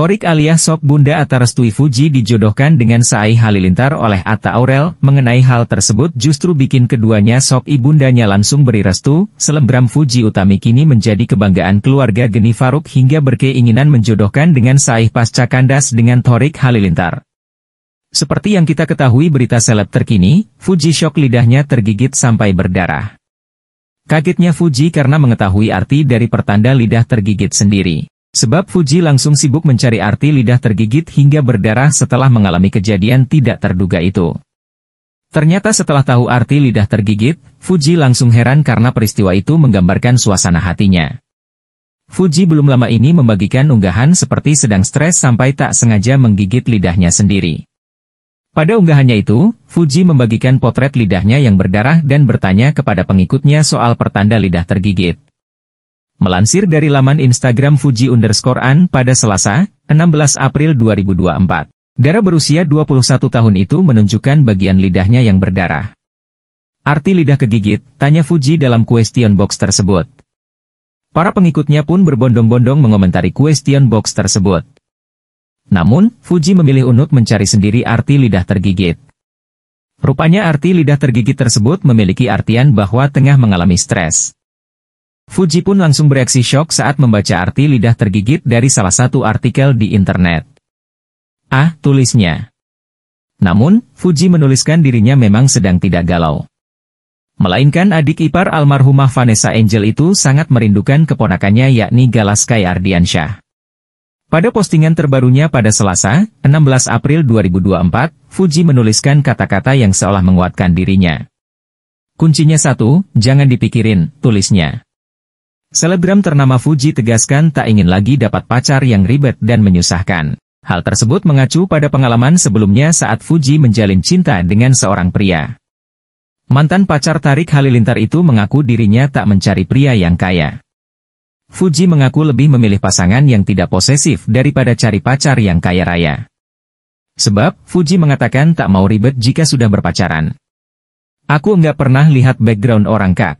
Torik alias Sok Bunda Atta Restui Fuji dijodohkan dengan Sai Halilintar oleh Atta Aurel, mengenai hal tersebut justru bikin keduanya Sok Ibundanya langsung beri restu, selebgram Fuji Utami kini menjadi kebanggaan keluarga Geni Faruk hingga berkeinginan menjodohkan dengan Sai pasca kandas dengan Torik Halilintar. Seperti yang kita ketahui berita seleb terkini, Fuji shock lidahnya tergigit sampai berdarah. Kagetnya Fuji karena mengetahui arti dari pertanda lidah tergigit sendiri. Sebab Fuji langsung sibuk mencari arti lidah tergigit hingga berdarah setelah mengalami kejadian tidak terduga itu. Ternyata setelah tahu arti lidah tergigit, Fuji langsung heran karena peristiwa itu menggambarkan suasana hatinya. Fuji belum lama ini membagikan unggahan seperti sedang stres sampai tak sengaja menggigit lidahnya sendiri. Pada unggahannya itu, Fuji membagikan potret lidahnya yang berdarah dan bertanya kepada pengikutnya soal pertanda lidah tergigit. Melansir dari laman Instagram Fuji underscore An pada Selasa, 16 April 2024. Dara berusia 21 tahun itu menunjukkan bagian lidahnya yang berdarah. Arti lidah kegigit, tanya Fuji dalam question box tersebut. Para pengikutnya pun berbondong-bondong mengomentari question box tersebut. Namun, Fuji memilih untuk mencari sendiri arti lidah tergigit. Rupanya arti lidah tergigit tersebut memiliki artian bahwa tengah mengalami stres. Fuji pun langsung bereaksi shock saat membaca arti lidah tergigit dari salah satu artikel di internet. Ah, tulisnya. Namun, Fuji menuliskan dirinya memang sedang tidak galau. Melainkan adik ipar almarhumah Vanessa Angel itu sangat merindukan keponakannya yakni Galaskai Ardiansyah. Pada postingan terbarunya pada Selasa, 16 April 2024, Fuji menuliskan kata-kata yang seolah menguatkan dirinya. Kuncinya satu, jangan dipikirin, tulisnya. Selebgram ternama Fuji tegaskan tak ingin lagi dapat pacar yang ribet dan menyusahkan. Hal tersebut mengacu pada pengalaman sebelumnya saat Fuji menjalin cinta dengan seorang pria. Mantan pacar Tarik Halilintar itu mengaku dirinya tak mencari pria yang kaya. Fuji mengaku lebih memilih pasangan yang tidak posesif daripada cari pacar yang kaya raya. Sebab, Fuji mengatakan tak mau ribet jika sudah berpacaran. Aku nggak pernah lihat background orang kak.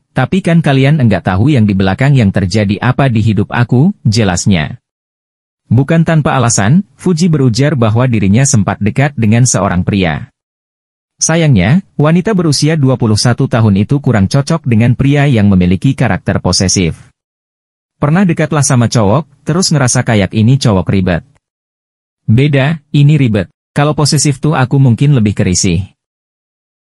tapi kan kalian enggak tahu yang di belakang yang terjadi apa di hidup aku, jelasnya. Bukan tanpa alasan, Fuji berujar bahwa dirinya sempat dekat dengan seorang pria. Sayangnya, wanita berusia 21 tahun itu kurang cocok dengan pria yang memiliki karakter posesif. Pernah dekatlah sama cowok, terus ngerasa kayak ini cowok ribet. Beda, ini ribet. Kalau posesif tuh aku mungkin lebih kerisih.